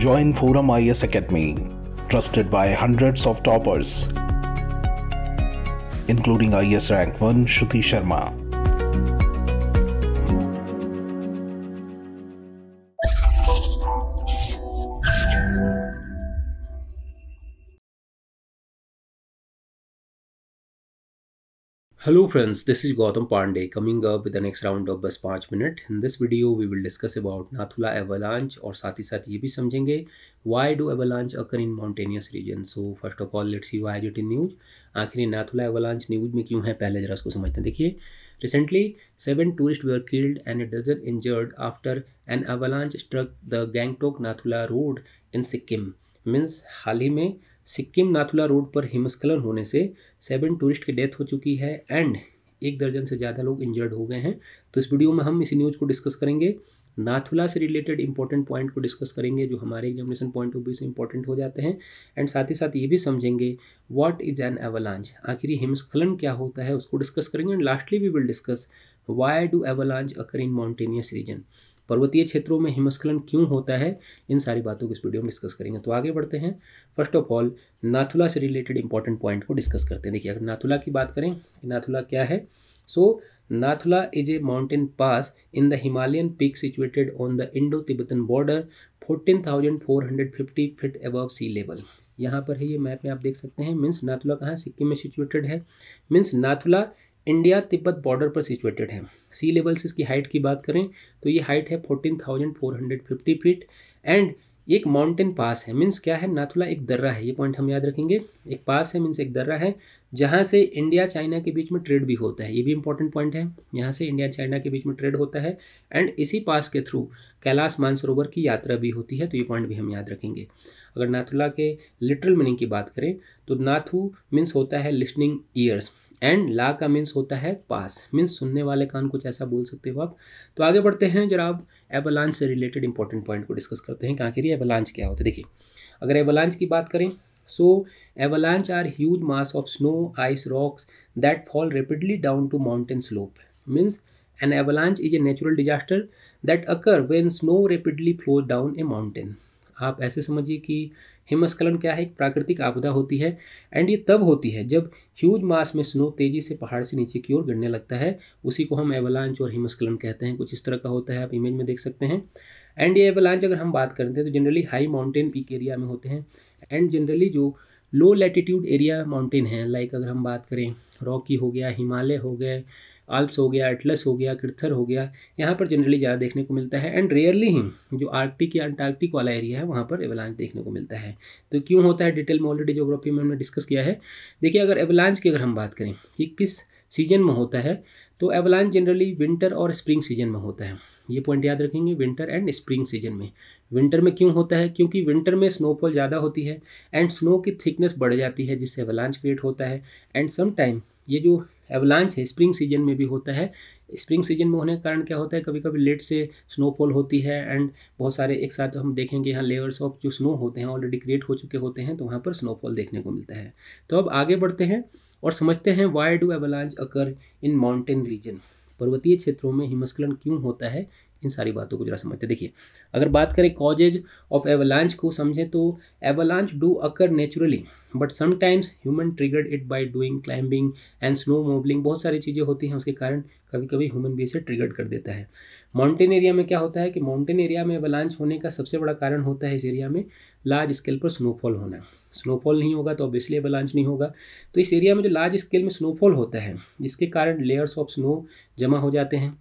join Forum IS Academy, trusted by hundreds of toppers, including IS rank 1 Shruti Sharma. Hello friends this is Gautam Pandey coming up with the next round of बस पाँच मिनट in this video we will discuss about Nathula avalanche और साथ ही साथ ये भी समझेंगे why do avalanche occur in mountainous region so first of all let's see why it in news आखिर नाथुला एवलांच न्यूज में क्यों है पहले जरा उसको समझते हैं देखिए recently seven tourist were killed and dozen injured after an avalanche struck the Gangtok Nathula road in Sikkim means हाल ही में सिक्किम नाथुला रोड पर हिमस्खलन होने से सेवन टूरिस्ट की डेथ हो चुकी है एंड एक दर्जन से ज़्यादा लोग इंजर्ड हो गए हैं तो इस वीडियो में हम इसी न्यूज़ को डिस्कस करेंगे नाथुला से रिलेटेड इंपॉर्टेंट पॉइंट को डिस्कस करेंगे जो हमारे एग्जामिनेशन पॉइंट ऑफ व्यू से इंपॉर्टेंट हो जाते हैं एंड साथ ही साथ ये भी समझेंगे व्हाट इज़ एन एवलांच आखिर हिमस्खलन क्या होता है उसको डिस्कस करेंगे and lastly we will discuss why do avalanche occur in mountainous region पर्वतीय क्षेत्रों में हिमस्खलन क्यों होता है इन सारी बातों को इस वीडियो में डिस्कस करेंगे तो आगे बढ़ते हैं फर्स्ट ऑफ ऑल नाथुला से रिलेटेड इंपॉर्टेंट पॉइंट को डिस्कस करते हैं देखिए अगर नाथुला की बात करें नाथुला क्या है so Nathula is a mountain pass in the Himalayan peak situated on the Indo Tibetan border fifty feet above sea level यहाँ पर है ये मैप में आप देख सकते हैं मीन्स नाथुला कहाँ सिक्किम में सिचुएटेड है means Nathula India Tibet border पर सिचुएटेड है सी लेवल से इसकी हाइट की बात करें तो ये हाइट है fourteen thousand four hundred fifty feet and एक माउंटेन पास है मीन्स क्या है नाथुला एक दर्रा है ये पॉइंट हम याद रखेंगे एक पास है मीन्स एक दर्रा है जहाँ से इंडिया चाइना के बीच में ट्रेड भी होता है ये भी इंपॉर्टेंट पॉइंट है यहाँ से इंडिया चाइना के बीच में ट्रेड होता है एंड इसी पास के थ्रू कैलाश मानसरोवर की यात्रा भी होती है तो ये पॉइंट भी हम याद रखेंगे अगर नाथुला के लिटरल मीनिंग की बात करें तो नाथू मीन्स होता है लिस्निंग ईयर्स एंड ला का मीन्स होता है पास मीन्स सुनने वाले कान कुछ ऐसा बोल सकते हो आप तो आगे बढ़ते हैं जरा आप एबलांच से रिलेटेड इंपॉर्टेंट पॉइंट को डिस्कस करते हैं कि आखिर एबलांच क्या होता है देखिए अगर एबलांच की बात करें so avalanche are huge mass of snow ice rocks that fall rapidly down to mountain slope means an avalanche is a natural disaster that occur when snow rapidly flow down a mountain आप ऐसे समझिए कि हिमस्खलन क्या है एक प्राकृतिक आपदा होती है एंड ये तब होती है जब ह्यूज मास में स्नो तेज़ी से पहाड़ से नीचे की ओर गिरने लगता है उसी को हम एवलांच और हिमस्खलन कहते हैं कुछ इस तरह का होता है आप इमेज में देख सकते हैं एंड ये एवलांच अगर हम बात करते हैं तो generally high mountain peak area में होते हैं एंड जनरली जो लो लेटीट्यूड एरिया माउंटेन है लाइक अगर हम बात करें रॉकी हो गया हिमालय हो गए आल्प्स हो गया एटलस हो गया किर्थर हो गया यहाँ पर जनरली ज़्यादा देखने को मिलता है एंड रेयरली ही जो आर्कटिक या अंटार्कटिक वाला एरिया है वहाँ पर एवलांच देखने को मिलता है तो क्यों होता है डिटेल में ऑलरेडी जोग्राफी में हमने डिस्कस किया है देखिए अगर एवलांच की अगर हम बात करें कि किस सीजन में होता है तो एवलान जनरली विंटर और स्प्रिंग सीजन में होता है ये पॉइंट याद रखेंगे विंटर एंड स्प्रिंग सीजन में विंटर में क्यों होता है क्योंकि विंटर में स्नोफॉल ज़्यादा होती है एंड स्नो की थिकनेस बढ़ जाती है जिससे एवलांच क्रिएट होता है एंड सम टाइम ये जो एवलांच है स्प्रिंग सीजन में भी होता है स्प्रिंग सीजन में होने के कारण क्या होता है कभी कभी लेट से स्नोफॉल होती है एंड बहुत सारे एक साथ हम देखेंगे यहाँ लेयर्स ऑफ जो स्नो होते हैं ऑलरेडी क्रिएट हो चुके होते हैं तो वहाँ पर स्नोफॉल देखने को मिलता है तो अब आगे बढ़ते हैं और समझते हैं why do avalanche occur in mountain region पर्वतीय क्षेत्रों में हिमस्खलन क्यों होता है इन सारी बातों को जरा समझते देखिए अगर बात करें कॉजेज ऑफ एवलांच को समझें तो avalanche do occur naturally but sometimes human triggered it by doing climbing and snowmobiling बहुत सारी चीज़ें होती हैं उसके कारण कभी कभी ह्यूमन भी इसे ट्रिगर्ड कर देता है माउंटेन एरिया में क्या होता है कि माउंटेन एरिया में एवलांच होने का सबसे बड़ा कारण होता है इस एरिया में लार्ज स्केल पर स्नोफॉल होना स्नोफॉल नहीं होगा तो ऑब्वियसली एवलांच नहीं होगा तो इस एरिया में जो लार्ज स्केल में स्नोफॉल होता है जिसके कारण लेयर्स ऑफ स्नो जमा हो जाते हैं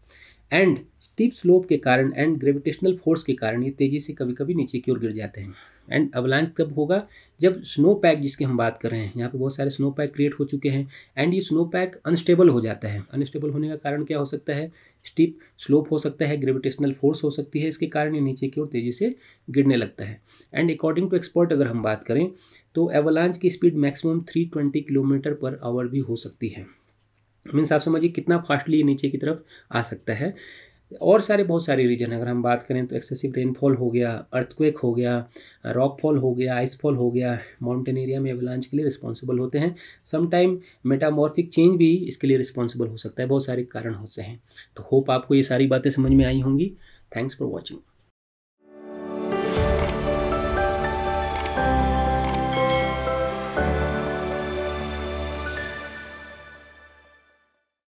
एंड स्टीप स्लोप के कारण एंड ग्रेविटेशनल फोर्स के कारण ये तेज़ी से कभी कभी नीचे की ओर गिर जाते हैं एंड अवलांच कब होगा जब स्नो पैक जिसकी हम बात कर रहे हैं यहाँ पे बहुत सारे स्नो पैक क्रिएट हो चुके हैं एंड ये स्नो पैक अनस्टेबल हो जाता है अनस्टेबल होने का कारण क्या हो सकता है स्टीप स्लोप हो सकता है ग्रेविटेशनल फोर्स हो सकती है इसके कारण ये नीचे की ओर तेज़ी से गिरने लगता है एंड अकॉर्डिंग टू एक्सपर्ट अगर हम बात करें तो एवलांच की speed maximum 320 kilometre per hour भी हो सकती है मीन्स आप समझिए कितना फास्टली नीचे की तरफ आ सकता है और सारे बहुत सारे रीजन अगर हम बात करें तो एक्सेसिव रेनफॉल हो गया अर्थक्वेक हो गया रॉक फॉल हो गया आइस फॉल हो गया माउंटेन एरिया में एवलांच के लिए रिस्पॉन्सिबल होते हैं समटाइम मेटामॉर्फिक चेंज भी इसके लिए रिस्पॉन्सिबल हो सकता है बहुत सारे कारण होते हैं तो होप आपको ये सारी बातें समझ में आई होंगी थैंक्स फॉर वॉचिंग